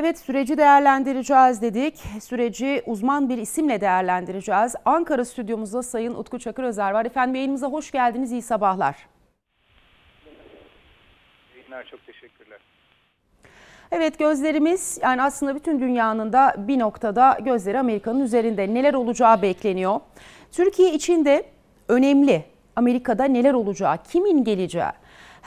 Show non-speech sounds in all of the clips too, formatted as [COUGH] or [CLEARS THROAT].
Evet süreci değerlendireceğiz dedik. Süreci uzman bir isimle değerlendireceğiz. Ankara stüdyomuzda Sayın Utku Çakır Özer var. Efendim yayınımıza hoş geldiniz. İyi sabahlar. Yayınlar çok teşekkürler. Evet gözlerimiz yani aslında bütün dünyanın da bir noktada gözleri Amerika'nın üzerinde neler olacağı bekleniyor. Türkiye için de önemli Amerika'da neler olacağı, kimin geleceği.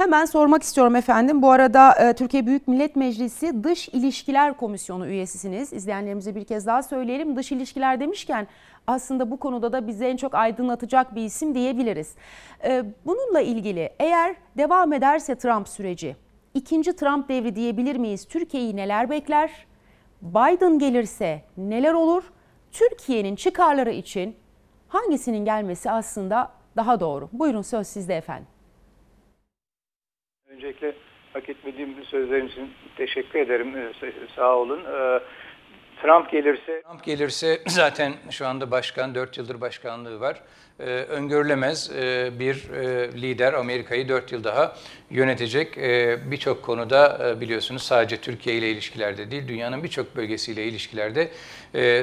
Hemen sormak istiyorum efendim. Bu arada e, Türkiye Büyük Millet Meclisi Dış İlişkiler Komisyonu üyesisiniz. İzleyenlerimize bir kez daha söyleyelim. Dış ilişkiler demişken aslında bu konuda da bizi en çok aydınlatacak bir isim diyebiliriz. E, bununla ilgili eğer devam ederse Trump süreci, ikinci Trump devri diyebilir miyiz? Türkiye'yi neler bekler? Biden gelirse neler olur? Türkiye'nin çıkarları için hangisinin gelmesi aslında daha doğru? Buyurun söz sizde efendim öncelikle hak etmediğim sözler için teşekkür ederim. Ee, sağ olun. Ee, Trump gelirse Trump gelirse [CLEARS THROAT] zaten şu anda başkan 4 yıldır başkanlığı var. Ee, öngörülemez e, bir e, lider Amerika'yı 4 yıl daha yönetecek. Ee, birçok konuda e, biliyorsunuz sadece Türkiye ile ilişkilerde değil, dünyanın birçok bölgesiyle ilişkilerde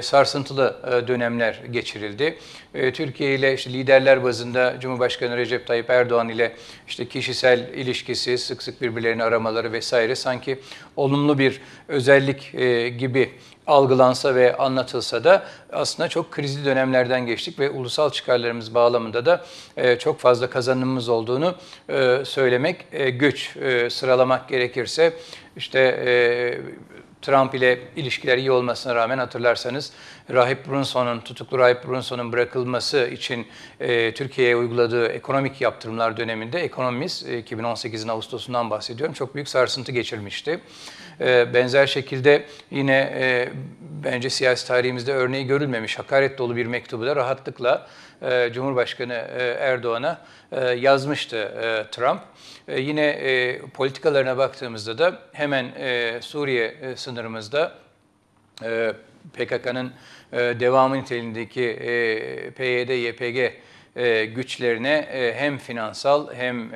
sarsıntılı dönemler geçirildi. Türkiye ile işte liderler bazında Cumhurbaşkanı Recep Tayyip Erdoğan ile işte kişisel ilişkisi, sık sık birbirlerini aramaları vesaire sanki olumlu bir özellik gibi algılansa ve anlatılsa da aslında çok krizli dönemlerden geçtik ve ulusal çıkarlarımız bağlamında da e, çok fazla kazanımımız olduğunu e, söylemek e, güç. Sıralamak gerekirse işte Trump ile ilişkileri iyi olmasına rağmen hatırlarsanız Rahip Brunson'un, tutuklu Rahip Brunson'un bırakılması için e, Türkiye'ye uyguladığı ekonomik yaptırımlar döneminde ekonomimiz, e, 2018'in Ağustos'undan bahsediyorum, çok büyük sarsıntı geçirmişti. E, benzer şekilde yine e, bence siyasi tarihimizde örneği görülmemiş hakaret dolu bir mektubu da rahatlıkla e, Cumhurbaşkanı e, Erdoğan'a e, yazmıştı e, Trump. E, yine e, politikalarına baktığımızda da hemen e, Suriye e, sınırımızda e, PKK'nın e, devamı niteliğindeki e, PYD, YPG e, güçlerine hem finansal hem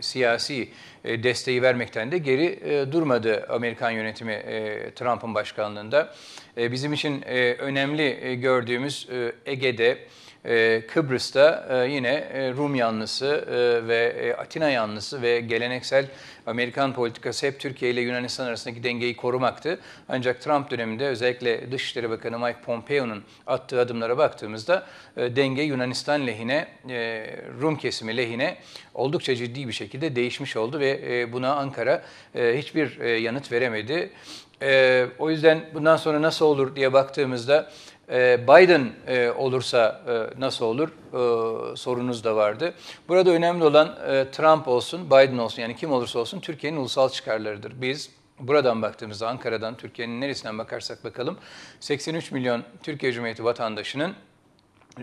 siyasi desteği vermekten de geri durmadı Amerikan yönetimi Trump'ın başkanlığında. Bizim için önemli gördüğümüz Ege'de, ee, Kıbrıs'ta e, yine e, Rum yanlısı e, ve Atina yanlısı ve geleneksel Amerikan politikası hep Türkiye ile Yunanistan arasındaki dengeyi korumaktı. Ancak Trump döneminde özellikle Dışişleri Bakanı Mike Pompeo'nun attığı adımlara baktığımızda denge Yunanistan lehine, Rum kesimi lehine oldukça ciddi bir şekilde değişmiş oldu ve buna Ankara hiçbir yanıt veremedi. O yüzden bundan sonra nasıl olur diye baktığımızda ee, Biden e, olursa e, nasıl olur ee, sorunuz da vardı. Burada önemli olan e, Trump olsun, Biden olsun yani kim olursa olsun Türkiye'nin ulusal çıkarlarıdır. Biz buradan baktığımızda Ankara'dan, Türkiye'nin neresinden bakarsak bakalım 83 milyon Türkiye Cumhuriyeti vatandaşının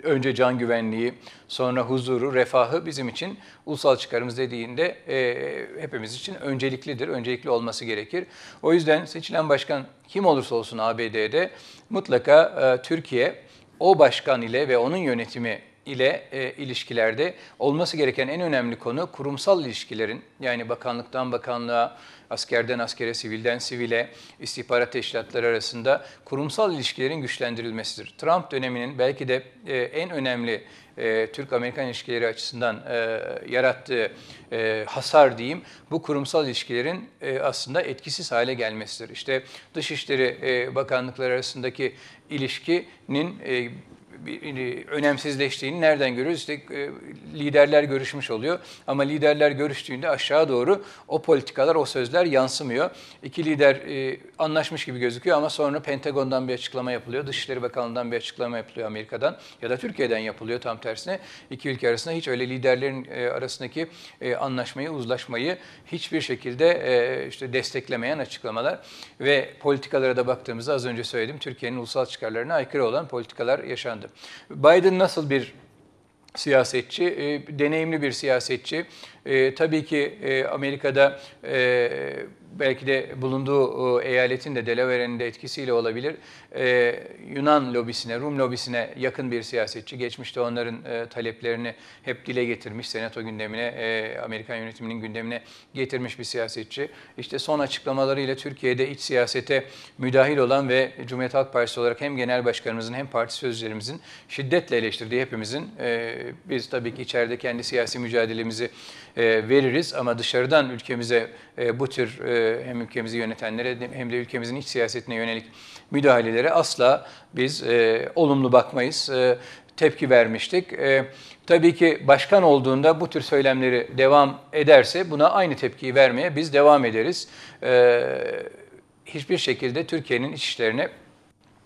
önce can güvenliği, sonra huzuru, refahı bizim için ulusal çıkarımız dediğinde e, hepimiz için önceliklidir, öncelikli olması gerekir. O yüzden seçilen başkan kim olursa olsun ABD'de mutlaka e, Türkiye o başkan ile ve onun yönetimi ile e, ilişkilerde olması gereken en önemli konu kurumsal ilişkilerin yani bakanlıktan bakanlığa askerden askere, sivilden sivile, istihbarat teşkilatları arasında kurumsal ilişkilerin güçlendirilmesidir. Trump döneminin belki de e, en önemli e, Türk-Amerikan ilişkileri açısından e, yarattığı e, hasar diyeyim, bu kurumsal ilişkilerin e, aslında etkisiz hale gelmesidir. İşte Dışişleri e, Bakanlıkları arasındaki ilişkinin e, önemsizleştiğini nereden görüyoruz? İşte e, liderler görüşmüş oluyor ama liderler görüştüğünde aşağı doğru o politikalar, o sözler yansımıyor. İki lider e, anlaşmış gibi gözüküyor ama sonra Pentagon'dan bir açıklama yapılıyor, Dışişleri Bakanlığı'ndan bir açıklama yapılıyor Amerika'dan ya da Türkiye'den yapılıyor tam tersine. İki ülke arasında hiç öyle liderlerin e, arasındaki anlaşmayı, uzlaşmayı hiçbir şekilde işte desteklemeyen açıklamalar ve politikalara da baktığımızda az önce söyledim Türkiye'nin ulusal çıkarlarına aykırı olan politikalar yaşandı. Biden nasıl bir siyasetçi? E, deneyimli bir siyasetçi. E, tabii ki e, Amerika'da e, belki de bulunduğu eyaletin de Delaware'nin de etkisiyle olabilir. Ee, Yunan lobisine, Rum lobisine yakın bir siyasetçi. Geçmişte onların e, taleplerini hep dile getirmiş. Senato gündemine, e, Amerikan yönetiminin gündemine getirmiş bir siyasetçi. İşte son açıklamalarıyla Türkiye'de iç siyasete müdahil olan ve Cumhuriyet Halk Partisi olarak hem genel başkanımızın hem parti sözcülerimizin şiddetle eleştirdiği hepimizin. E, biz tabii ki içeride kendi siyasi mücadelemizi e, veririz ama dışarıdan ülkemize e, bu tür e, hem ülkemizi yönetenlere hem de ülkemizin iç siyasetine yönelik müdahalelere asla biz olumlu bakmayız tepki vermiştik. E, tabii ki başkan olduğunda bu tür söylemleri devam ederse buna aynı tepkiyi vermeye biz devam ederiz. E, hiçbir şekilde Türkiye'nin iç işlerine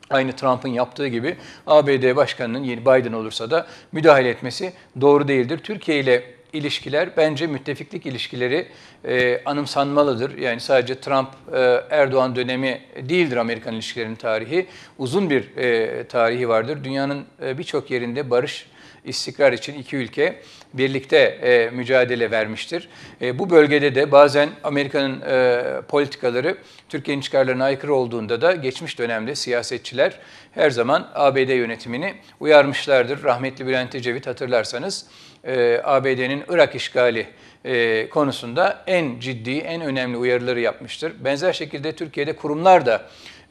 aynı Trump'ın yaptığı gibi ABD başkanının yeni Biden olursa da müdahale etmesi doğru değildir. Türkiye ile ilişkiler bence müttefiklik ilişkileri e, anımsanmalıdır. Yani sadece Trump-Erdoğan e, dönemi değildir Amerikan ilişkilerinin tarihi. Uzun bir e, tarihi vardır. Dünyanın e, birçok yerinde barış istikrar için iki ülke birlikte e, mücadele vermiştir. E, bu bölgede de bazen Amerika'nın e, politikaları Türkiye'nin çıkarlarına aykırı olduğunda da geçmiş dönemde siyasetçiler her zaman ABD yönetimini uyarmışlardır. Rahmetli Bülent Ecevit hatırlarsanız e, ABD'nin Irak işgali e, konusunda en ciddi, en önemli uyarıları yapmıştır. Benzer şekilde Türkiye'de kurumlar da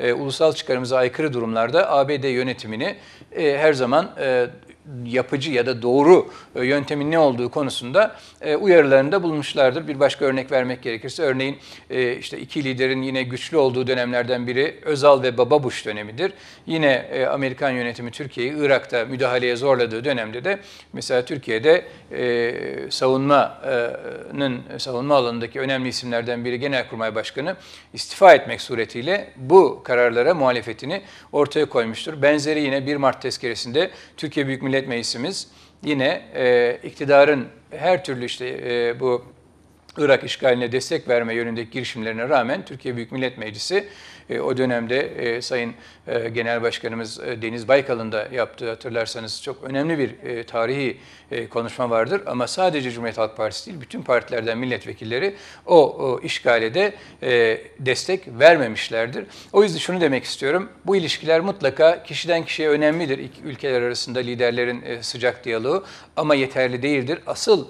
e, ulusal çıkarımıza aykırı durumlarda ABD yönetimini e, her zaman e, yapıcı ya da doğru e, yöntemin ne olduğu konusunda e, uyarılarında bulmuşlardır. Bir başka örnek vermek gerekirse örneğin e, işte iki liderin yine güçlü olduğu dönemlerden biri Özal ve Baba Bush dönemidir. Yine Amerikan yönetimi Türkiye'yi Irak'ta müdahaleye zorladığı dönemde de mesela Türkiye'de savunmanın savunma alanındaki önemli isimlerden biri Genelkurmay Başkanı istifa etmek suretiyle bu kararlara muhalefetini ortaya koymuştur. Benzeri yine 1 Mart tezkeresinde Türkiye Büyük Millet Millet Meclisimiz yine e, iktidarın her türlü işte e, bu Irak işgaline destek verme yönündeki girişimlerine rağmen Türkiye Büyük Millet Meclisi e, o dönemde e, Sayın e, Genel Başkanımız Deniz Baykal'ın da yaptığı hatırlarsanız çok önemli bir tarihi konuşma vardır. Ama sadece Cumhuriyet Halk Partisi değil bütün partilerden milletvekilleri o, işgale de destek vermemişlerdir. O yüzden şunu demek istiyorum. Bu ilişkiler mutlaka kişiden kişiye önemlidir. İki ülkeler arasında liderlerin sıcak diyaloğu ama yeterli değildir. Asıl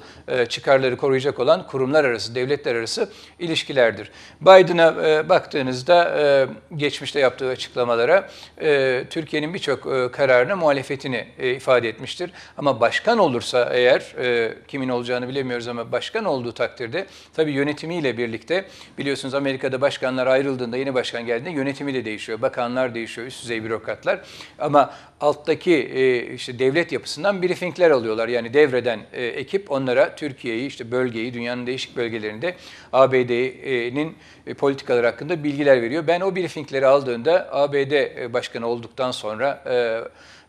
çıkarları koruyacak olan kurumlar arasında arası, devletler arası ilişkilerdir. Biden'a e, baktığınızda e, geçmişte yaptığı açıklamalara e, Türkiye'nin birçok e, kararına muhalefetini e, ifade etmiştir. Ama başkan olursa eğer, e, kimin olacağını bilemiyoruz ama başkan olduğu takdirde tabii yönetimiyle birlikte biliyorsunuz Amerika'da başkanlar ayrıldığında yeni başkan geldiğinde yönetimi de değişiyor, bakanlar değişiyor, üst düzey bürokratlar. Ama alttaki e, işte devlet yapısından briefingler alıyorlar. Yani devreden e, ekip onlara Türkiye'yi, işte bölgeyi, dünyanın değişik bölgeleri, bölgelerinde ABD'nin e, politikalar hakkında bilgiler veriyor. Ben o briefingleri aldığında ABD e, Başkanı olduktan sonra e,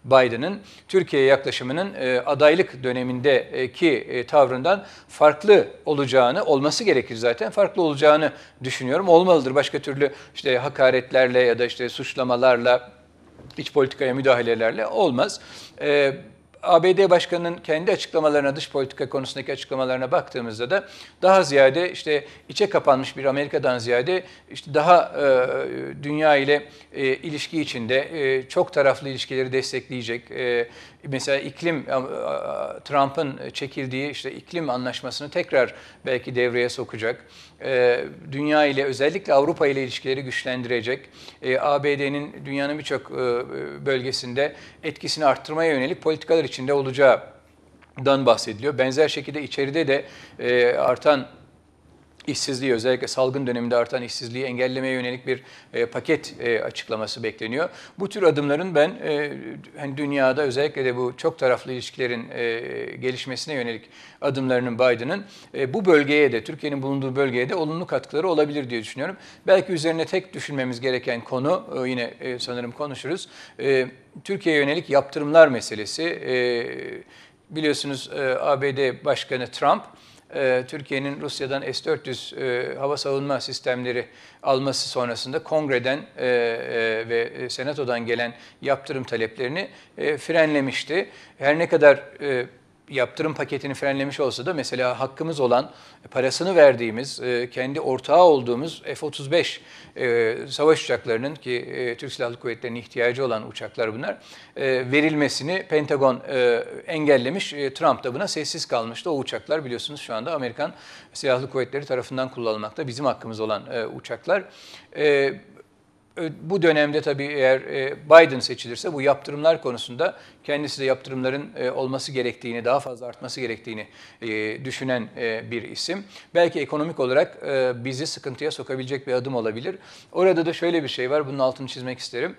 Biden'ın Türkiye yaklaşımının adaylık dönemindeki tavrından farklı olacağını, olması gerekir zaten, farklı olacağını düşünüyorum. Olmalıdır. Başka türlü işte hakaretlerle ya da işte suçlamalarla, iç politikaya müdahalelerle olmaz. Evet ABD Başkanı'nın kendi açıklamalarına, dış politika konusundaki açıklamalarına baktığımızda da daha ziyade işte içe kapanmış bir Amerika'dan ziyade işte daha e, dünya ile e, ilişki içinde e, çok taraflı ilişkileri destekleyecek, e, mesela iklim e, e, Trump'ın çekildiği işte iklim anlaşmasını tekrar belki devreye sokacak. E, dünya ile özellikle Avrupa ile ilişkileri güçlendirecek. ABD'nin dünyanın birçok bölgesinde etkisini arttırmaya yönelik politikalar içinde olacağı dan bahsediliyor. Benzer şekilde içeride de artan işsizliği özellikle salgın döneminde artan işsizliği engellemeye yönelik bir e, paket e, açıklaması bekleniyor. Bu tür adımların ben e, hani dünyada özellikle de bu çok taraflı ilişkilerin e, gelişmesine yönelik adımlarının Biden'ın e, bu bölgeye de Türkiye'nin bulunduğu bölgeye de olumlu katkıları olabilir diye düşünüyorum. Belki üzerine tek düşünmemiz gereken konu e, yine e, sanırım konuşuruz. E, Türkiye'ye yönelik yaptırımlar meselesi. E, biliyorsunuz e, ABD Başkanı Trump e, Türkiye'nin Rusya'dan S-400 e, hava savunma sistemleri alması sonrasında kongreden e, ve senatodan gelen yaptırım taleplerini e, frenlemişti. Her ne kadar yaptırım paketini frenlemiş olsa da mesela hakkımız olan e, parasını verdiğimiz, e, kendi ortağı olduğumuz F-35 e, savaş uçaklarının ki Türk Silahlı Kuvvetleri'nin ihtiyacı olan uçaklar bunlar verilmesini Pentagon engellemiş. Trump da buna sessiz kalmıştı. O uçaklar biliyorsunuz şu anda Amerikan Silahlı Kuvvetleri tarafından kullanılmakta bizim hakkımız olan uçaklar bu dönemde tabii eğer e, Biden seçilirse bu yaptırımlar konusunda kendisi de yaptırımların e, olması gerektiğini, daha fazla artması gerektiğini e, düşünen bir isim. Belki ekonomik olarak bizi sıkıntıya sokabilecek bir adım olabilir. Orada da şöyle bir şey var, bunun altını çizmek isterim.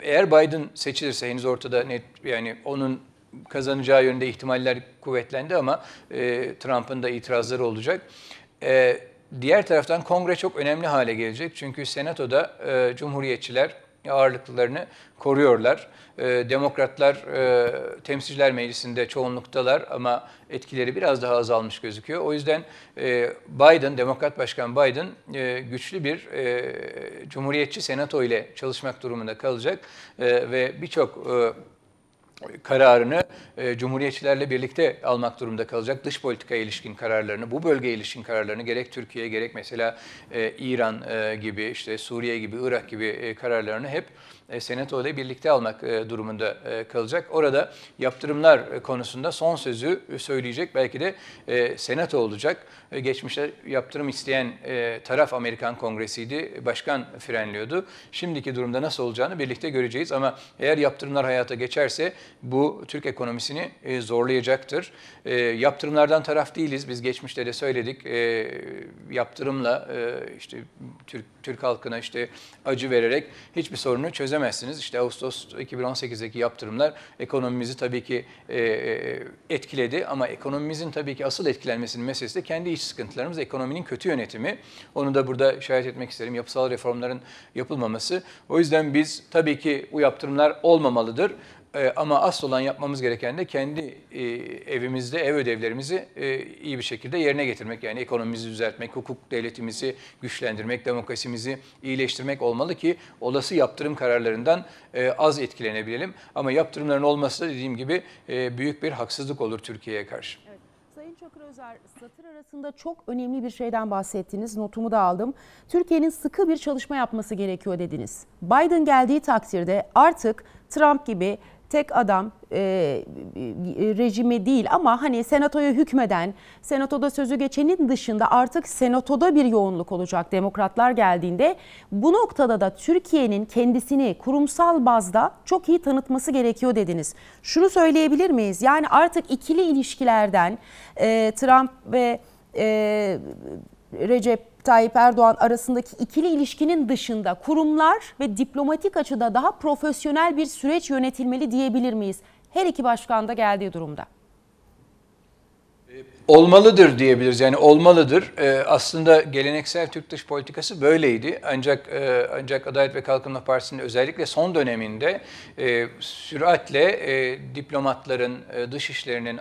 Eğer Biden seçilirse henüz ortada net yani onun kazanacağı yönünde ihtimaller kuvvetlendi ama e, Trump'ın da itirazları olacak. E, Diğer taraftan kongre çok önemli hale gelecek. Çünkü senatoda e, cumhuriyetçiler ağırlıklarını koruyorlar. E, demokratlar e, temsilciler meclisinde çoğunluktalar ama etkileri biraz daha azalmış gözüküyor. O yüzden e, Biden, demokrat başkan Biden e, güçlü bir e, cumhuriyetçi senato ile çalışmak durumunda kalacak e, ve birçok e, kararını e, Cumhuriyetçilerle birlikte almak durumunda kalacak. Dış politika ilişkin kararlarını, bu bölgeye ilişkin kararlarını gerek Türkiye gerek mesela e, İran e, gibi, işte Suriye gibi, Irak gibi e, kararlarını hep e, Senato ile birlikte almak e, durumunda e, kalacak. Orada yaptırımlar e, konusunda son sözü söyleyecek belki de e, Senato olacak. E, geçmişte yaptırım isteyen e, taraf Amerikan Kongresi'ydi. Başkan frenliyordu. Şimdiki durumda nasıl olacağını birlikte göreceğiz ama eğer yaptırımlar hayata geçerse bu Türk ekonomisini e, zorlayacaktır. E, yaptırımlardan taraf değiliz. Biz geçmişte de söyledik. E, yaptırımla e, işte Türk, Türk halkına işte acı vererek hiçbir sorunu çözemezsiniz. İşte Ağustos 2018'deki yaptırımlar ekonomimizi tabii ki e, e, etkiledi ama ekonomimizin tabii ki asıl etkilenmesinin meselesi de kendi iç sıkıntılarımız, ekonominin kötü yönetimi. Onu da burada işaret etmek isterim. Yapısal reformların yapılmaması. O yüzden biz tabii ki bu yaptırımlar olmamalıdır. E, ama asıl olan yapmamız gereken de kendi e, evimizde ev ödevlerimizi e, iyi bir şekilde yerine getirmek. Yani ekonomimizi düzeltmek, hukuk devletimizi güçlendirmek, demokrasimizi iyileştirmek olmalı ki olası yaptırım kararlarından e, az etkilenebilelim. Ama yaptırımların olması da dediğim gibi e, büyük bir haksızlık olur Türkiye'ye karşı. Sayın Çakır Özer, satır arasında çok önemli bir şeyden bahsettiniz. Notumu da aldım. Türkiye'nin sıkı bir çalışma yapması gerekiyor dediniz. Biden geldiği takdirde artık Trump gibi tek adam e, e rejimi değil ama hani senatoya hükmeden, senatoda sözü geçenin dışında artık senatoda bir yoğunluk olacak demokratlar geldiğinde. Bu noktada da Türkiye'nin kendisini kurumsal bazda çok iyi tanıtması gerekiyor dediniz. Şunu söyleyebilir miyiz? Yani artık ikili ilişkilerden e, Trump ve... E, Recep Tayyip Erdoğan arasındaki ikili ilişkinin dışında kurumlar ve diplomatik açıda daha profesyonel bir süreç yönetilmeli diyebilir miyiz? Her iki başkan da geldiği durumda. E, olmalıdır diyebiliriz. Yani olmalıdır. E, aslında geleneksel Türk dış politikası böyleydi. Ancak e, ancak Adalet ve Kalkınma Partisi'nin özellikle son döneminde e, süratle e, diplomatların, e, dış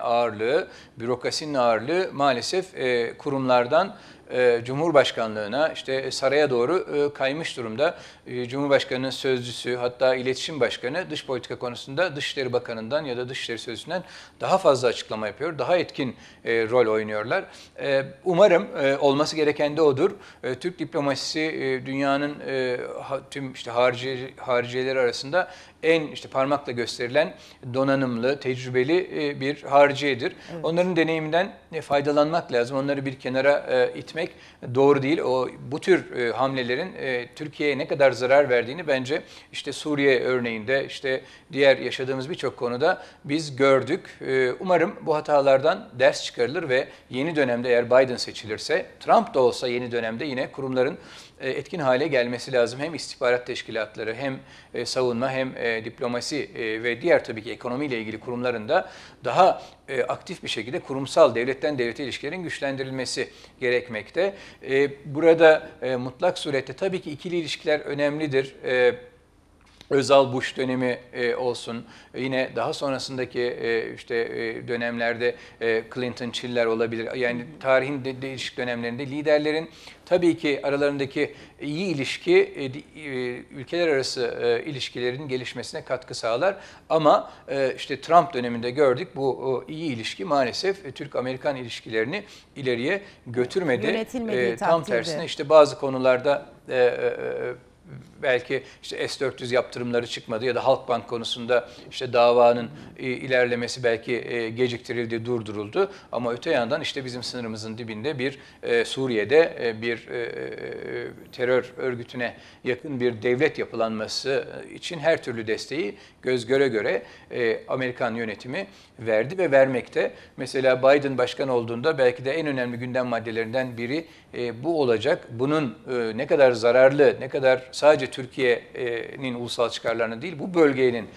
ağırlığı, bürokrasinin ağırlığı maalesef e, kurumlardan e, Cumhurbaşkanlığına işte saraya doğru e, kaymış durumda. E, Cumhurbaşkanı'nın sözcüsü hatta iletişim başkanı dış politika konusunda Dışişleri Bakanı'ndan ya da Dışişleri Sözcüsü'nden daha fazla açıklama yapıyor. Daha etkin rol rol oynuyorlar. Ee, umarım e, olması gereken de odur. Ee, Türk diplomasisi e, dünyanın e, tüm işte harcı hariciyeleri arasında en işte parmakla gösterilen donanımlı, tecrübeli e, bir harciyedir. Evet. Onların deneyiminden e, faydalanmak lazım. Onları bir kenara e, itmek doğru değil. O bu tür hamlelerin Türkiye'ye ne kadar zarar verdiğini bence işte Suriye örneğinde işte diğer yaşadığımız birçok konuda biz gördük. Umarım bu hatalardan ders çıkarılır ve yeni dönemde eğer Biden seçilirse, Trump da olsa yeni dönemde yine kurumların e, etkin hale gelmesi lazım. Hem istihbarat teşkilatları hem e, savunma hem e, diplomasi ve diğer tabii ki ekonomiyle ilgili kurumların da daha aktif bir şekilde kurumsal devletten devlete ilişkilerin güçlendirilmesi gerekmekte. Burada mutlak surette tabii ki ikili ilişkiler önemlidir Özal Bush dönemi e, olsun, e, yine daha sonrasındaki e, işte e, dönemlerde e, Clinton, Chiller olabilir. Yani tarihin de, değişik dönemlerinde liderlerin tabii ki aralarındaki iyi ilişki e, e, ülkeler arası e, ilişkilerin gelişmesine katkı sağlar. Ama e, işte Trump döneminde gördük bu e, iyi ilişki maalesef e, Türk-Amerikan ilişkilerini ileriye götürmedi. E, tam takdirde. tersine işte bazı konularda e, e, e belki işte S-400 yaptırımları çıkmadı ya da Halkbank konusunda işte davanın ilerlemesi belki e, geciktirildi, durduruldu. Ama öte yandan işte bizim sınırımızın dibinde bir e, Suriye'de e, bir terör örgütüne yakın bir devlet yapılanması için her türlü desteği göz göre göre Amerikan yönetimi verdi ve vermekte. Mesela Biden başkan olduğunda belki de en önemli gündem maddelerinden biri bu olacak. Bunun ne kadar zararlı, ne kadar sadece sadece Türkiye'nin ulusal çıkarlarını değil, bu bölgenin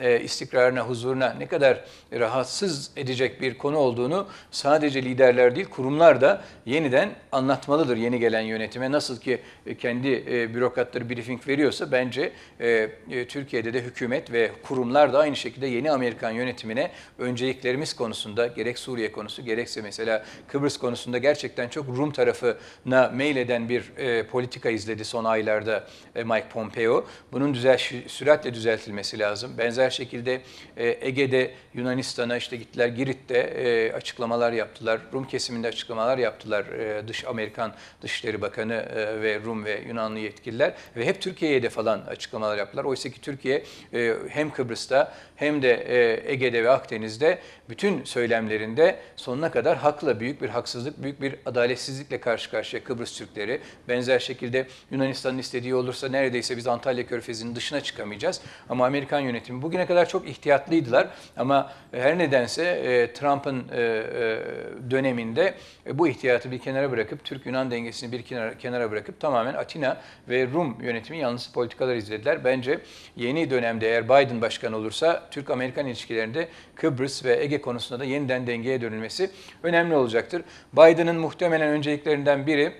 e, istikrarına, huzuruna ne kadar rahatsız edecek bir konu olduğunu sadece liderler değil kurumlar da yeniden anlatmalıdır yeni gelen yönetime. Nasıl ki e, kendi e, bürokratları briefing veriyorsa bence e, e, Türkiye'de de hükümet ve kurumlar da aynı şekilde yeni Amerikan yönetimine önceliklerimiz konusunda gerek Suriye konusu gerekse mesela Kıbrıs konusunda gerçekten çok Rum tarafına meyleden bir politika izledi son aylarda Mike Pompeo. Bunun düzel, süratle düzeltilmesi lazım. Benzer benzer şekilde e, Ege'de Yunanistan'a işte gittiler Girit'te e, açıklamalar yaptılar. Rum kesiminde açıklamalar yaptılar e, dış Amerikan Dışişleri Bakanı e, ve Rum ve Yunanlı yetkililer ve hep Türkiye'ye de falan açıklamalar yaptılar. Oysa ki Türkiye e, hem Kıbrıs'ta hem de e, Ege'de ve Akdeniz'de bütün söylemlerinde sonuna kadar hakla büyük bir haksızlık, büyük bir adaletsizlikle karşı karşıya Kıbrıs Türkleri. Benzer şekilde Yunanistan'ın istediği olursa neredeyse biz Antalya Körfezi'nin dışına çıkamayacağız. Ama Amerikan yönetimi bugün bugüne kadar çok ihtiyatlıydılar ama e, her nedense e, Trump'ın e, e, döneminde e, bu ihtiyatı bir kenara bırakıp Türk-Yunan dengesini bir kenara, kenara bırakıp tamamen Atina ve Rum yönetimi yanlısı politikalar izlediler. Bence yeni dönemde eğer Biden başkan olursa Türk-Amerikan ilişkilerinde Kıbrıs ve Ege konusunda da yeniden dengeye dönülmesi önemli olacaktır. Biden'ın muhtemelen önceliklerinden biri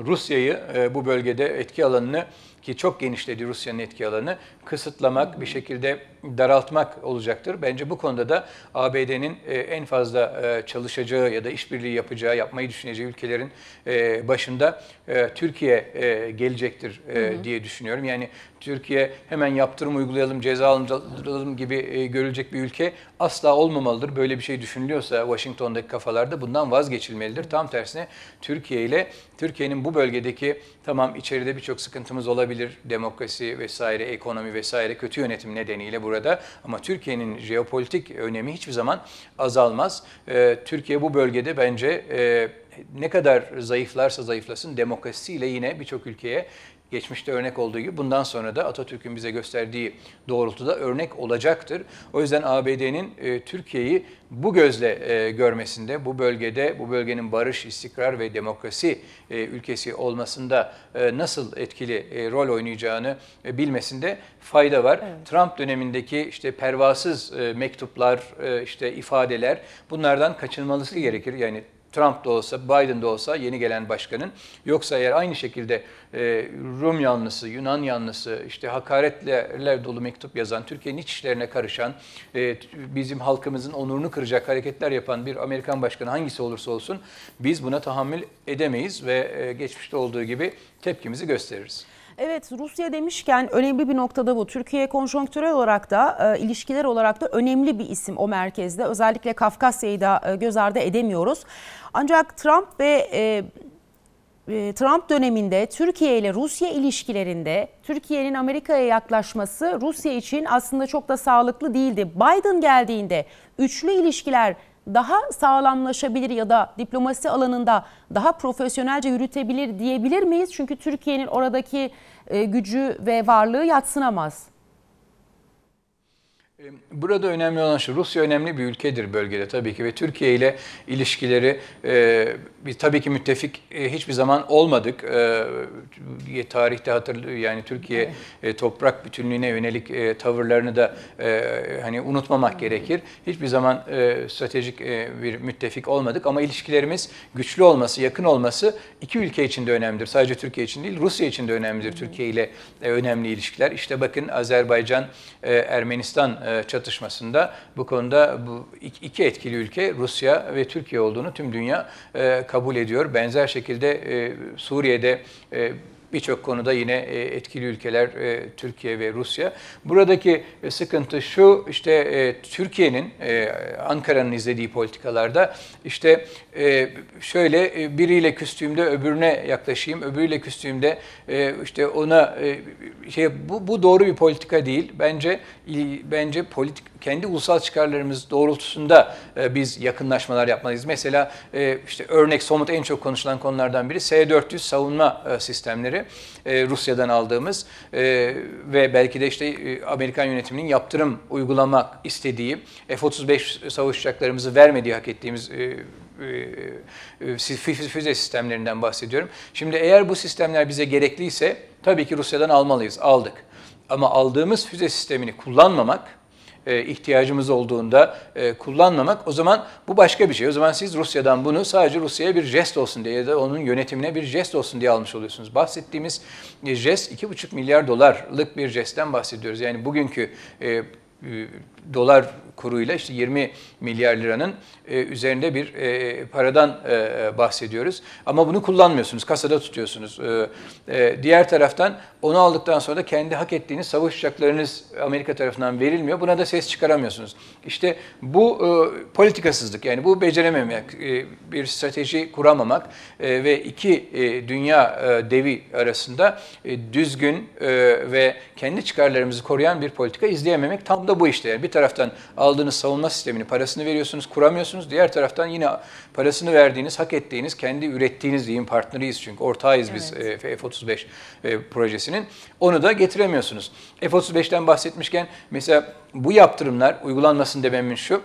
Rusya'yı e, bu bölgede etki alanını ki çok genişledi Rusya'nın etki alanı, kısıtlamak, bir şekilde daraltmak olacaktır. Bence bu konuda da ABD'nin e, en fazla e, çalışacağı ya da işbirliği yapacağı, yapmayı düşüneceği ülkelerin e, başında Türkiye gelecektir diye düşünüyorum. Yani Türkiye hemen yaptırım uygulayalım, ceza alalım gibi görülecek bir ülke asla olmamalıdır. Böyle bir şey düşünülüyorsa Washington'daki kafalarda bundan vazgeçilmelidir. Tam tersine Türkiye ile Türkiye'nin bu bölgedeki tamam içeride birçok sıkıntımız olabilir olabilir demokrasi vesaire, ekonomi vesaire kötü yönetim nedeniyle burada ama Türkiye'nin jeopolitik önemi hiçbir zaman azalmaz. E, Türkiye bu bölgede bence e, ne kadar zayıflarsa zayıflasın demokrasiyle yine birçok ülkeye geçmişte örnek olduğu gibi bundan sonra da Atatürk'ün bize gösterdiği doğrultuda örnek olacaktır. O yüzden ABD'nin e, Türkiye'yi bu gözle e, görmesinde, bu bölgede, bu bölgenin barış, istikrar ve demokrasi e, ülkesi olmasında e, nasıl etkili e, rol oynayacağını e, bilmesinde fayda var. Evet. Trump dönemindeki işte pervasız e, mektuplar, e, işte ifadeler bunlardan kaçınmalısı gerekir. Yani Trump da olsa, Biden de olsa yeni gelen başkanın yoksa eğer aynı şekilde e, Rum yanlısı, Yunan yanlısı, işte hakaretler dolu mektup yazan, Türkiye'nin iç işlerine karışan, e, bizim halkımızın onurunu kıracak hareketler yapan bir Amerikan başkanı hangisi olursa olsun biz buna tahammül edemeyiz ve e, geçmişte olduğu gibi tepkimizi gösteririz. Evet Rusya demişken önemli bir noktada bu. Türkiye konjonktürel olarak da e, ilişkiler olarak da önemli bir isim o merkezde. Özellikle Kafkasya'yı da e, göz ardı edemiyoruz. Ancak Trump ve e, e Trump döneminde Türkiye ile Rusya ilişkilerinde Türkiye'nin Amerika'ya yaklaşması Rusya için aslında çok da sağlıklı değildi. Biden geldiğinde üçlü ilişkiler daha sağlamlaşabilir ya da diplomasi alanında daha profesyonelce yürütebilir diyebilir miyiz? Çünkü Türkiye'nin oradaki e, gücü ve varlığı yatsınamaz. Ee, burada önemli olan şu, Rusya önemli bir ülkedir bölgede tabii ki ve Türkiye ile ilişkileri e, biz tabii ki müttefik e, hiçbir zaman olmadık. E, tarihte hatırlı yani Türkiye e, toprak bütünlüğüne yönelik e, tavırlarını da e, hani unutmamak gerekir. Hiçbir zaman e, stratejik e, bir müttefik olmadık ama ilişkilerimiz güçlü olması, yakın olması iki ülke için de önemlidir. Sadece Türkiye için değil, Rusya için de önemlidir. Türkiye ile e, önemli ilişkiler. İşte bakın Azerbaycan, e, Ermenistan e, e, çatışmasında bu konuda bu iki etkili ülke Rusya ve Türkiye olduğunu tüm dünya e, kabul ediyor. Benzer şekilde e, Suriye'de Birçok konuda yine e, etkili ülkeler e, Türkiye ve Rusya. Buradaki e, sıkıntı şu işte Türkiye'nin Ankara'nın izlediği politikalarda işte şöyle biriyle küstüğümde öbürüne yaklaşayım, öbürüyle küstüğümde işte ona şey bu, bu doğru bir politika değil. Bence bence politik kendi ulusal çıkarlarımız doğrultusunda biz yakınlaşmalar yapmalıyız. Mesela işte örnek somut en çok konuşulan konulardan biri S400 savunma sistemleri e, Rusya'dan aldığımız e, ve belki de işte e, Amerikan yönetiminin yaptırım uygulamak istediği F-35 savaş uçaklarımızı vermediği hak ettiğimiz e, e, e füze sistemlerinden bahsediyorum. Şimdi eğer bu sistemler bize gerekliyse tabii ki Rusya'dan almalıyız. Aldık. Ama aldığımız füze sistemini kullanmamak e, ihtiyacımız olduğunda e, kullanmamak o zaman bu başka bir şey. O zaman siz Rusya'dan bunu sadece Rusya'ya bir jest olsun diye ya da onun yönetimine bir jest olsun diye almış oluyorsunuz. Bahsettiğimiz e, jest 2,5 milyar dolarlık bir jestten bahsediyoruz. Yani bugünkü e, dolar kuruyla işte 20 milyar liranın e, üzerinde bir e, paradan e, bahsediyoruz. Ama bunu kullanmıyorsunuz, kasada tutuyorsunuz. diğer taraftan onu aldıktan sonra da kendi hak ettiğiniz savaş uçaklarınız Amerika tarafından verilmiyor. Buna da ses çıkaramıyorsunuz. İşte bu politikasızlık yani bu becerememek, bir strateji kuramamak ve iki dünya devi arasında düzgün ve kendi çıkarlarımızı koruyan bir politika izleyememek tam da bu işte. Yani bir taraftan aldığınız savunma sistemini parasını veriyorsunuz, kuramıyorsunuz. Diğer taraftan yine parasını verdiğiniz, hak ettiğiniz, kendi ürettiğiniz diyeyim partneriyiz çünkü ortağıyız evet. biz e, F-35 e, projesinin. Onu da getiremiyorsunuz. F-35'ten bahsetmişken mesela bu yaptırımlar uygulanmasını dememin şu,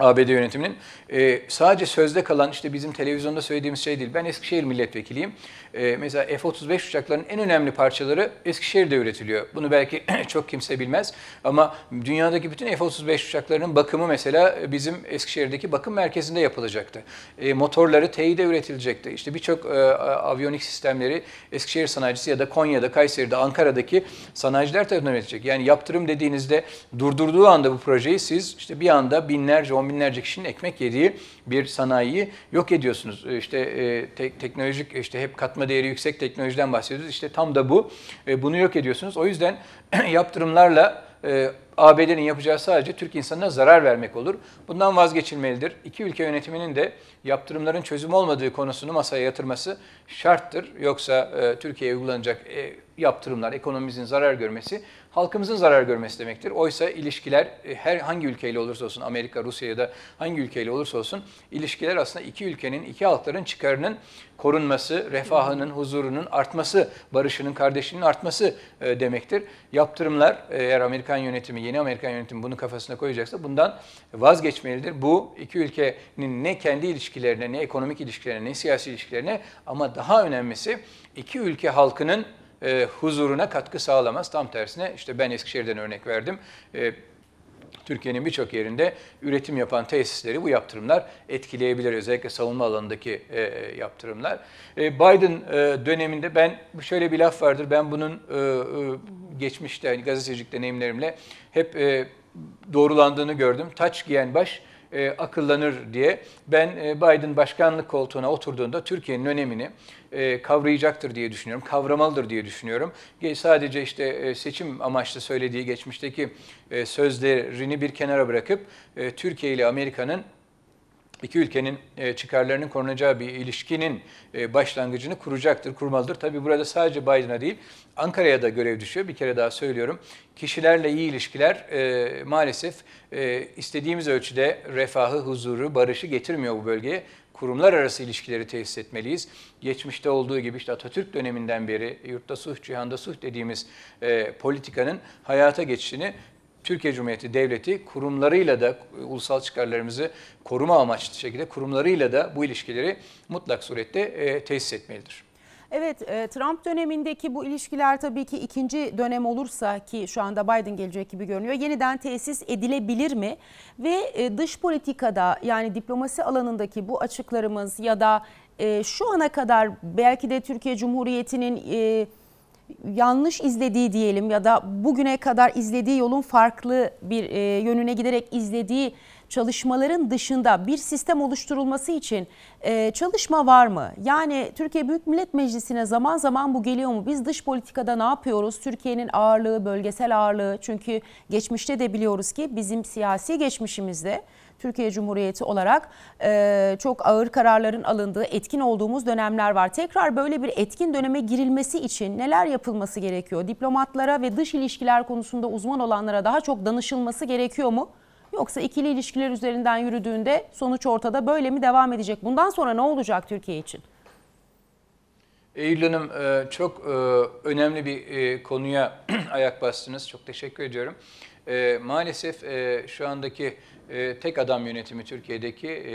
ABD yönetiminin e, sadece sözde kalan işte bizim televizyonda söylediğimiz şey değil. Ben Eskişehir milletvekiliyim. E, mesela F-35 uçaklarının en önemli parçaları Eskişehir'de üretiliyor. Bunu belki [CLEARS THROAT] çok kimse bilmez ama dünyadaki bütün F-35 uçaklarının bakımı mesela e, bizim Eskişehir'deki bakım merkezinde yapılacaktı. E, motorları TEİ'de üretilecekti. İşte birçok e, aviyonik sistemleri Eskişehir sanayicisi ya da Konya'da, Kayseri'de, Ankara'daki sanayiciler tarafından üretilecek. Yani yaptırım dediğinizde durdurduğu anda bu projeyi siz işte bir anda binlerce, on binlerce kişinin ekmek yediği bir sanayiyi yok ediyorsunuz. E, işte e, te teknolojik işte hep katma değeri yüksek teknolojiden bahsediyoruz. İşte tam da bu. E, bunu yok ediyorsunuz. O yüzden [CLEARS THROAT] yaptırımlarla e, ABD'nin yapacağı sadece Türk insanına zarar vermek olur. Bundan vazgeçilmelidir. İki ülke yönetiminin de yaptırımların çözüm olmadığı konusunu masaya yatırması şarttır. Yoksa e, Türkiye'ye uygulanacak e, yaptırımlar, ekonomimizin zarar görmesi, halkımızın zarar görmesi demektir. Oysa ilişkiler e, her hangi ülkeyle olursa olsun, Amerika, Rusya ya da hangi ülkeyle olursa olsun, ilişkiler aslında iki ülkenin, iki halkların çıkarının korunması, refahının, huzurunun artması, barışının, kardeşinin artması e, demektir. Yaptırımlar e, eğer Amerikan yönetimi yeni Amerikan yönetimi bunu kafasına koyacaksa bundan vazgeçmelidir. Bu iki ülkenin ne kendi ilişkilerine, ne ekonomik ilişkilerine, ne siyasi ilişkilerine ama daha önemlisi iki ülke halkının e, huzuruna katkı sağlamaz. Tam tersine işte ben Eskişehir'den örnek verdim. E, Türkiye'nin birçok yerinde üretim yapan tesisleri bu yaptırımlar etkileyebilir. Özellikle savunma alanındaki e, e yaptırımlar. E, Biden e, döneminde ben şöyle bir laf vardır. Ben bunun e, e, geçmişte yani gazetecilik deneyimlerimle hep e, doğrulandığını gördüm. Taç giyen baş e, akıllanır diye. Ben e, Biden başkanlık koltuğuna oturduğunda Türkiye'nin önemini e, kavrayacaktır diye düşünüyorum. Kavramalıdır diye düşünüyorum. Sadece işte e, seçim amaçlı söylediği geçmişteki e, sözlerini bir kenara bırakıp e, Türkiye ile Amerika'nın iki ülkenin e, çıkarlarının korunacağı bir ilişkinin e, başlangıcını kuracaktır, kurmalıdır. Tabii burada sadece Biden'a değil, Ankara'ya da görev düşüyor. Bir kere daha söylüyorum. Kişilerle iyi ilişkiler e, maalesef istediğimiz ölçüde refahı, huzuru, barışı getirmiyor bu bölgeye kurumlar arası ilişkileri tesis etmeliyiz. Geçmişte olduğu gibi işte Atatürk döneminden beri yurtta suh, cihanda suh dediğimiz e, politikanın hayata geçişini Türkiye Cumhuriyeti Devleti kurumlarıyla da ulusal çıkarlarımızı koruma amaçlı şekilde kurumlarıyla da bu ilişkileri mutlak surette e, tesis etmelidir. Evet e, Trump dönemindeki bu ilişkiler tabii ki ikinci dönem olursa ki şu anda Biden gelecek gibi görünüyor. Yeniden tesis edilebilir mi? Ve e, dış politikada yani diplomasi alanındaki bu açıklarımız ya da e, şu ana kadar belki de Türkiye Cumhuriyeti'nin yanlış izlediği diyelim ya da bugüne kadar izlediği yolun farklı bir e, yönüne giderek izlediği çalışmaların dışında bir sistem oluşturulması için e, çalışma var mı? Yani Türkiye Büyük Millet Meclisi'ne zaman zaman bu geliyor mu? Biz dış politikada ne yapıyoruz? Türkiye'nin ağırlığı, bölgesel ağırlığı çünkü geçmişte de biliyoruz ki bizim siyasi geçmişimizde Türkiye Cumhuriyeti olarak e, çok ağır kararların alındığı etkin olduğumuz dönemler var. Tekrar böyle bir etkin döneme girilmesi için neler yapılması gerekiyor? Diplomatlara ve dış ilişkiler konusunda uzman olanlara daha çok danışılması gerekiyor mu? Yoksa ikili ilişkiler üzerinden yürüdüğünde sonuç ortada böyle mi devam edecek? Bundan sonra ne olacak Türkiye için? Eylül Hanım e, çok e, önemli bir e, konuya [CLEARS THROAT] ayak bastınız. Çok teşekkür ediyorum e, maalesef e, şu andaki e, tek adam yönetimi Türkiye'deki e,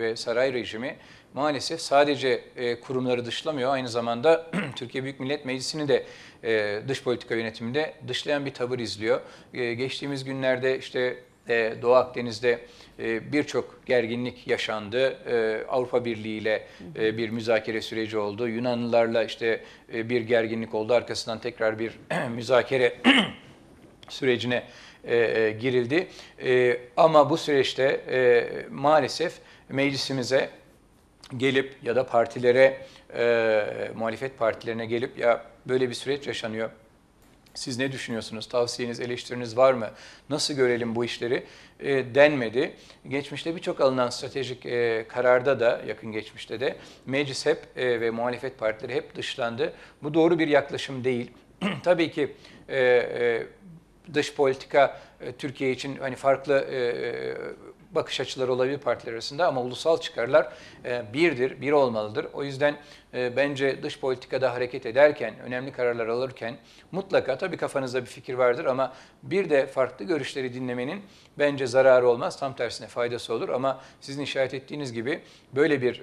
ve saray rejimi maalesef sadece e, kurumları dışlamıyor. Aynı zamanda [CLEARS THROAT] Türkiye Büyük Millet Meclisi'ni de e, dış politika yönetiminde dışlayan bir tavır izliyor. E, geçtiğimiz günlerde işte e, Doğu Akdeniz'de e, birçok gerginlik yaşandı. E, Avrupa Birliği ile e, bir müzakere süreci oldu. Yunanlılarla işte e, bir gerginlik oldu. Arkasından tekrar bir [CLEARS THROAT] müzakere [CLEARS THROAT] sürecine e, e, girildi. E, ama bu süreçte e, maalesef meclisimize gelip ya da partilere, e, muhalefet partilerine gelip ya böyle bir süreç yaşanıyor. Siz ne düşünüyorsunuz? Tavsiyeniz, eleştiriniz var mı? Nasıl görelim bu işleri? E, denmedi. Geçmişte birçok alınan stratejik e, kararda da, yakın geçmişte de meclis hep e, ve muhalefet partileri hep dışlandı. Bu doğru bir yaklaşım değil. [CLEARS THROAT] Tabii ki e, e, das política E, Türkiye için hani farklı e, e, bakış açıları olabilir partiler arasında ama ulusal çıkarlar birdir, bir olmalıdır. O yüzden bence dış politikada hareket ederken, önemli kararlar alırken mutlaka tabii kafanızda bir fikir vardır ama bir de farklı görüşleri dinlemenin bence zararı olmaz, tam tersine faydası olur. Ama sizin işaret ettiğiniz gibi böyle bir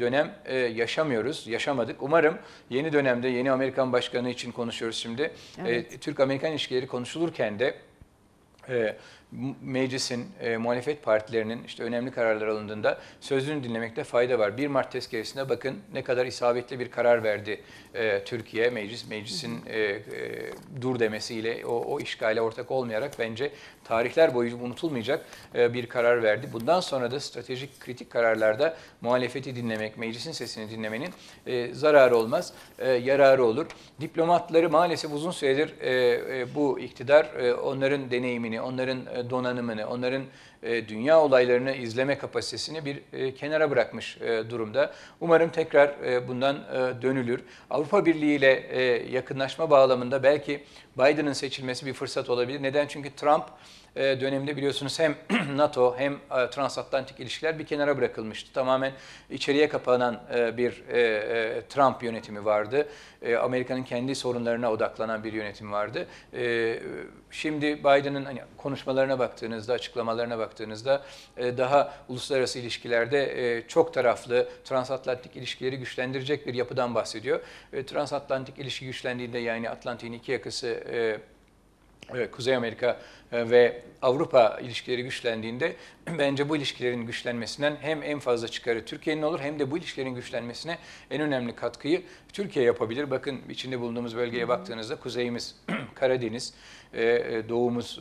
dönem yaşamıyoruz, yaşamadık. Umarım yeni dönemde yeni Amerikan Başkanı için konuşuyoruz şimdi. Evet. Türk-Amerikan ilişkileri konuşulurken de Yeah. meclisin, e, muhalefet partilerinin işte önemli kararlar alındığında sözünü dinlemekte fayda var. 1 Mart tezkeresine bakın ne kadar isabetli bir karar verdi e, Türkiye meclis. Meclisin e, e, dur demesiyle o, o işgale ortak olmayarak bence tarihler boyu unutulmayacak e, bir karar verdi. Bundan sonra da stratejik kritik kararlarda muhalefeti dinlemek, meclisin sesini dinlemenin e, zararı olmaz, e, yararı olur. Diplomatları maalesef uzun süredir e, e, bu iktidar e, onların deneyimini, onların e, donanımını, onların e, dünya olaylarını izleme kapasitesini bir e, kenara bırakmış e, durumda. Umarım tekrar bundan dönülür. Avrupa Birliği ile yakınlaşma bağlamında belki Biden'ın seçilmesi bir fırsat olabilir. Neden? Çünkü Trump e, döneminde biliyorsunuz hem [CLEARS THROAT] NATO hem e, transatlantik ilişkiler bir kenara bırakılmıştı. Tamamen içeriye kapanan e, bir Trump yönetimi vardı. Amerika'nın kendi sorunlarına odaklanan bir yönetim vardı. Şimdi Biden'ın hani konuşmalarına baktığınızda, açıklamalarına baktığınızda daha uluslararası ilişkilerde çok taraflı transatlantik ilişkileri güçlendirecek bir yapıdan bahsediyor. Transatlantik ilişki güçlendiğinde yani Atlantik'in iki yakası ee, Kuzey Amerika e, ve Avrupa ilişkileri güçlendiğinde [CLEARS THROAT] bence bu ilişkilerin güçlenmesinden hem en fazla çıkarı Türkiye'nin olur hem de bu ilişkilerin güçlenmesine en önemli katkıyı Türkiye yapabilir. Bakın içinde bulunduğumuz bölgeye baktığınızda kuzeyimiz [CLEARS THROAT] Karadeniz, e, e, doğumuz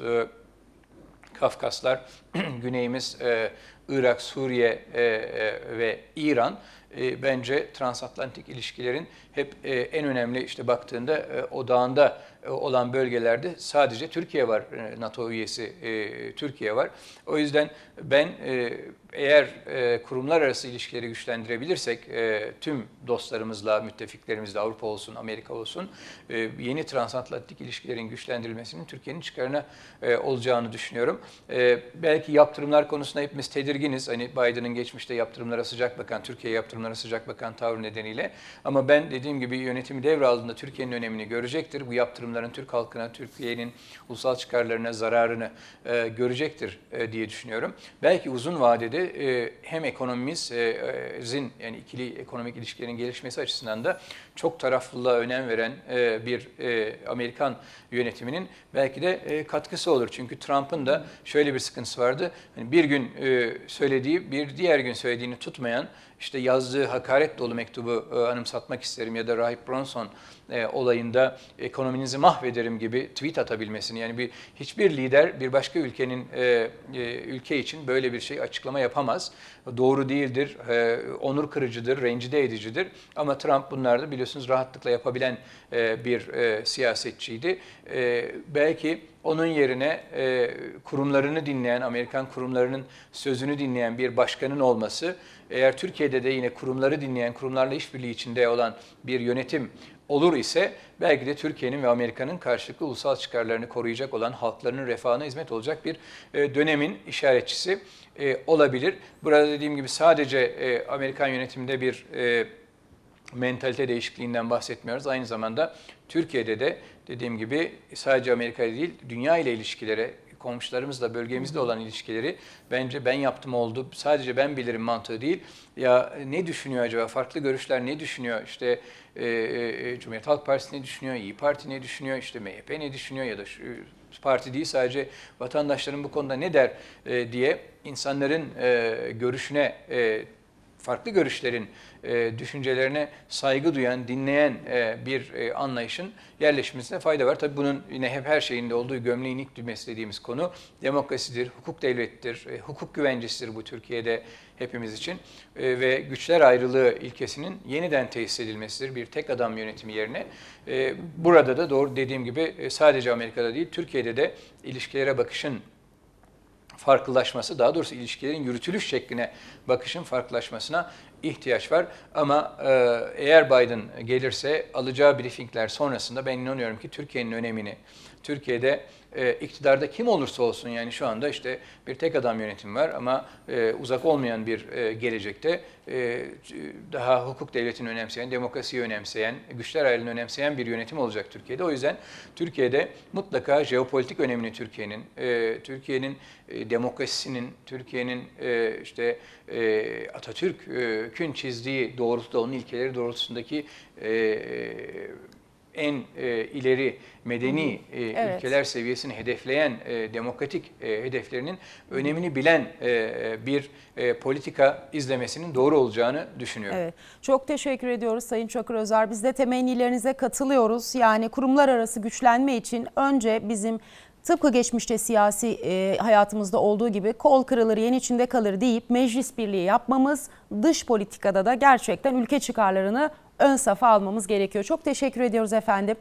Kafkaslar [CLEARS THROAT] güneyimiz e, Irak, Suriye e, e, ve İran e, bence transatlantik ilişkilerin hep e, en önemli işte baktığında e, odağında e, olan bölgelerde sadece Türkiye var, e, NATO üyesi e, Türkiye var. O yüzden ben e, eğer e, kurumlar arası ilişkileri güçlendirebilirsek e, tüm dostlarımızla, müttefiklerimizle Avrupa olsun, Amerika olsun e, yeni transatlantik ilişkilerin güçlendirilmesinin Türkiye'nin çıkarına e, olacağını düşünüyorum. E, belki Amerika'daki yaptırımlar konusunda hepimiz tedirginiz. Hani Biden'ın geçmişte yaptırımlara sıcak bakan, Türkiye yaptırımlara sıcak bakan tavrı nedeniyle. Ama ben dediğim gibi yönetimi devraldığında Türkiye'nin önemini görecektir. Bu yaptırımların Türk halkına, Türkiye'nin ulusal çıkarlarına zararını e, görecektir e, diye düşünüyorum. Belki uzun vadede e, hem ekonomimizin e, e, yani ikili ekonomik ilişkilerin gelişmesi açısından da çok taraflılığa önem veren e, bir e, Amerikan yönetiminin belki de e, katkısı olur. Çünkü Trump'ın da şöyle bir sıkıntısı var vardı. Hani bir gün e, söylediği, bir diğer gün söylediğini tutmayan, işte yazdığı hakaret dolu mektubu e, anımsatmak isterim ya da Rahip Bronson e, olayında ekonominizi mahvederim gibi tweet atabilmesini. Yani bir hiçbir lider bir başka ülkenin e, e, ülke için böyle bir şey açıklama yapamaz. Doğru değildir, e, onur kırıcıdır, rencide edicidir. Ama Trump bunlarda biliyorsunuz rahatlıkla yapabilen e, bir e, siyasetçiydi. E, belki onun yerine e, kurumlarını dinleyen, Amerikan kurumlarının sözünü dinleyen bir başkanın olması, eğer Türkiye'de de yine kurumları dinleyen, kurumlarla işbirliği içinde olan bir yönetim olur ise belki de Türkiye'nin ve Amerika'nın karşılıklı ulusal çıkarlarını koruyacak olan halklarının refahına hizmet olacak bir e, dönemin işaretçisi e, olabilir. Burada dediğim gibi sadece e, Amerikan yönetiminde bir e, mentalite değişikliğinden bahsetmiyoruz. Aynı zamanda Türkiye'de de dediğim gibi sadece Amerika değil dünya ile ilişkilere, komşularımızla, bölgemizde olan ilişkileri bence ben yaptım oldu, sadece ben bilirim mantığı değil. Ya ne düşünüyor acaba, farklı görüşler ne düşünüyor, işte e, e, e Cumhuriyet Halk Partisi ne düşünüyor, İyi Parti ne düşünüyor, işte MHP ne düşünüyor ya da şu parti değil sadece vatandaşların bu konuda ne der e, diye insanların e, görüşüne e, farklı görüşlerin e, düşüncelerine saygı duyan, dinleyen e, bir e, anlayışın yerleşmesine fayda var. Tabii bunun yine hep her şeyinde olduğu gömleğin ilk düğmesi dediğimiz konu demokrasidir, hukuk devlettir, e, hukuk güvencesidir bu Türkiye'de hepimiz için e, ve güçler ayrılığı ilkesinin yeniden tesis edilmesidir bir tek adam yönetimi yerine. E, burada da doğru dediğim gibi e, sadece Amerika'da değil Türkiye'de de ilişkilere bakışın farklılaşması, daha doğrusu ilişkilerin yürütülüş şekline bakışın farklılaşmasına ihtiyaç var. Ama e, eğer Biden gelirse alacağı briefingler sonrasında ben inanıyorum ki Türkiye'nin önemini, Türkiye'de e, iktidarda kim olursa olsun yani şu anda işte bir tek adam yönetim var ama e, uzak olmayan bir e, gelecekte e, daha hukuk devletini önemseyen, demokrasiyi önemseyen, güçler ayrılığını önemseyen bir yönetim olacak Türkiye'de. O yüzden Türkiye'de mutlaka jeopolitik önemini Türkiye'nin, e, Türkiye'nin e, demokrasinin, Türkiye'nin e, işte e, Atatürk'ün çizdiği doğrultuda, onun ilkeleri doğrultusundaki e, e, en ileri medeni evet. ülkeler seviyesini hedefleyen demokratik hedeflerinin önemini bilen bir politika izlemesinin doğru olacağını düşünüyorum. Evet. Çok teşekkür ediyoruz Sayın Çakır Özer. Biz de temennilerinize katılıyoruz. Yani kurumlar arası güçlenme için önce bizim Tıpkı geçmişte siyasi e, hayatımızda olduğu gibi kol kırılır yen içinde kalır deyip meclis birliği yapmamız dış politikada da gerçekten ülke çıkarlarını ön safa almamız gerekiyor. Çok teşekkür ediyoruz efendim.